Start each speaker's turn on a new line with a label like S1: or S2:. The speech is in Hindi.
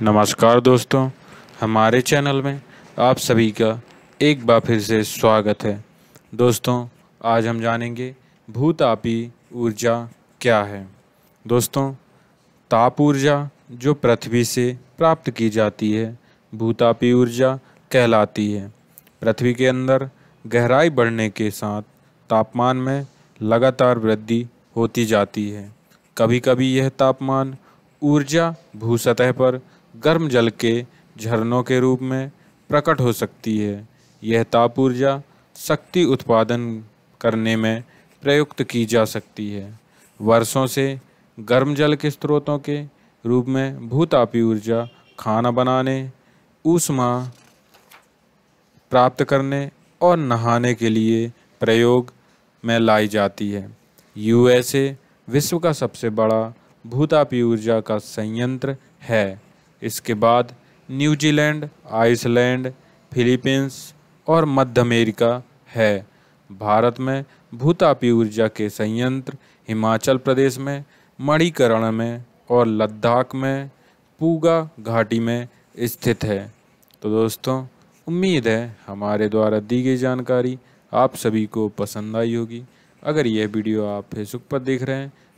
S1: नमस्कार दोस्तों हमारे चैनल में आप सभी का एक बार फिर से स्वागत है दोस्तों आज हम जानेंगे भूतापी ऊर्जा क्या है दोस्तों ताप ऊर्जा जो पृथ्वी से प्राप्त की जाती है भूतापी ऊर्जा कहलाती है पृथ्वी के अंदर गहराई बढ़ने के साथ तापमान में लगातार वृद्धि होती जाती है कभी कभी यह तापमान ऊर्जा भूसतह पर गर्म जल के झरनों के रूप में प्रकट हो सकती है यह ताप ऊर्जा शक्ति उत्पादन करने में प्रयुक्त की जा सकती है वर्षों से गर्म जल के स्रोतों के रूप में भूतापी ऊर्जा खाना बनाने ऊष्मा प्राप्त करने और नहाने के लिए प्रयोग में लाई जाती है यूएसए विश्व का सबसे बड़ा भूतापी ऊर्जा का संयंत्र है इसके बाद न्यूजीलैंड आइसलैंड फिलीपींस और मध्य अमेरिका है भारत में भूतापी ऊर्जा के संयंत्र हिमाचल प्रदेश में मणिकरण में और लद्दाख में पूगा घाटी में स्थित है तो दोस्तों उम्मीद है हमारे द्वारा दी गई जानकारी आप सभी को पसंद आई होगी अगर यह वीडियो आप फेसबुक पर देख रहे हैं